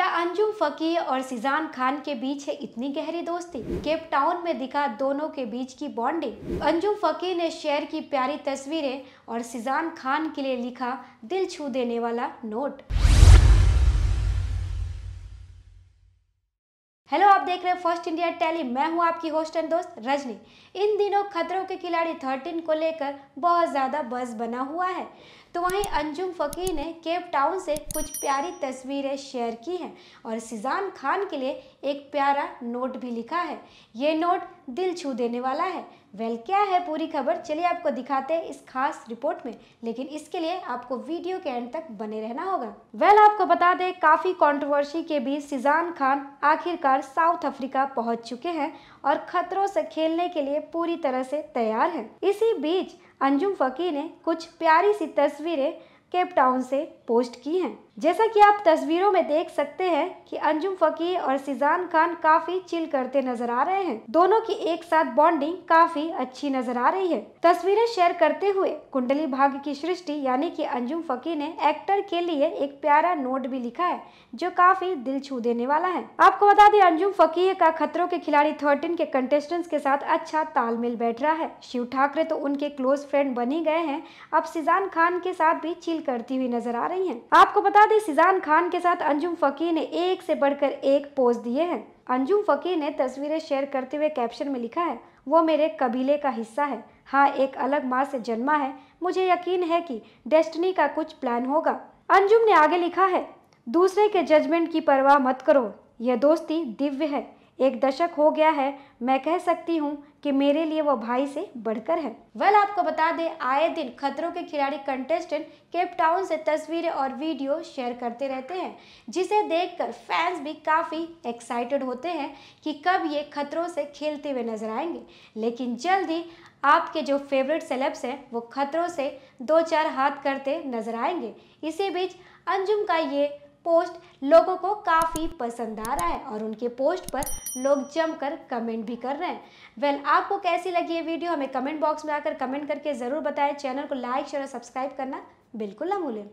क्या अंजुम फकीर और सिजान खान के बीच है इतनी गहरी दोस्ती केप टाउन में दिखा दोनों के बीच की बॉन्डिंग अंजुम फकीर ने शेयर की प्यारी तस्वीरें और सिजान खान के लिए लिखा दिल छू देने वाला नोट हेलो तो आप देख रहे हैं फर्स्ट इंडिया टैली मैं हूं आपकी होस्ट एंड दोस्त रजनी इन दिनों खतरों के खिलाड़ी थर्टीन को लेकर बहुत ज़्यादा बस बना हुआ है तो वहीं अंजुम फ़कीर ने केप टाउन से कुछ प्यारी तस्वीरें शेयर की हैं और सिजान खान के लिए एक प्यारा नोट भी लिखा है ये नोट दिल छू देने वाला है वेल क्या है पूरी खबर चलिए आपको दिखाते हैं इस खास रिपोर्ट में लेकिन इसके लिए आपको वीडियो के एंड तक बने रहना होगा वेल आपको बता दें काफ़ी कंट्रोवर्सी के बीच सिजान खान आखिरकार साउथ अफ्रीका पहुंच चुके हैं और खतरों से खेलने के लिए पूरी तरह से तैयार हैं इसी बीच अंजुम फकी ने कुछ प्यारी सी तस्वीरें केप टाउन से पोस्ट की हैं जैसा कि आप तस्वीरों में देख सकते हैं कि अंजुम फकीर और सिजान खान काफी चिल करते नजर आ रहे हैं दोनों की एक साथ बॉन्डिंग काफी अच्छी नजर आ रही है तस्वीरें शेयर करते हुए कुंडली भाग्य की सृष्टि यानी कि अंजुम फकीर ने एक्टर के लिए एक प्यारा नोट भी लिखा है जो काफी दिल छू देने वाला है आपको बता दें अंजुम फकीर का खतरों के खिलाड़ी थर्टीन के कंटेस्टेंट के साथ अच्छा तालमेल बैठ रहा है शिव ठाकरे तो उनके क्लोज फ्रेंड बनी गए हैं अब सिजान खान के साथ भी चिल करती हुई नजर आ रही है आपको बता बता दें सिजान खान के साथ अंजुम फ़कीर ने एक से बढ़कर एक पोज दिए हैं अंजुम फ़कीर ने तस्वीरें शेयर करते हुए कैप्शन में लिखा है वो मेरे कबीले का हिस्सा है हाँ एक अलग माँ से जन्मा है मुझे यकीन है कि डेस्टनी का कुछ प्लान होगा अंजुम ने आगे लिखा है दूसरे के जजमेंट की परवाह मत करो यह दोस्ती दिव्य है एक दशक हो गया है मैं कह सकती हूँ कि मेरे लिए वो भाई से बढ़कर है वेल आपको बता दें आए दिन खतरों के खिलाड़ी कंटेस्टेंट केप टाउन से तस्वीरें और वीडियो शेयर करते रहते हैं जिसे देखकर फैंस भी काफ़ी एक्साइटेड होते हैं कि कब ये खतरों से खेलते हुए नजर आएंगे लेकिन जल्द ही आपके जो फेवरेट सेलेब्स हैं वो खतरों से दो चार हाथ करते नजर आएंगे इसी बीच अंजुम का ये पोस्ट लोगों को काफ़ी पसंद आ रहा है और उनके पोस्ट पर लोग जमकर कमेंट भी कर रहे हैं वेल well, आपको कैसी लगी ये वीडियो हमें कमेंट बॉक्स में आकर कमेंट करके ज़रूर बताएं चैनल को लाइक शेयर और सब्सक्राइब करना बिल्कुल ना भूलें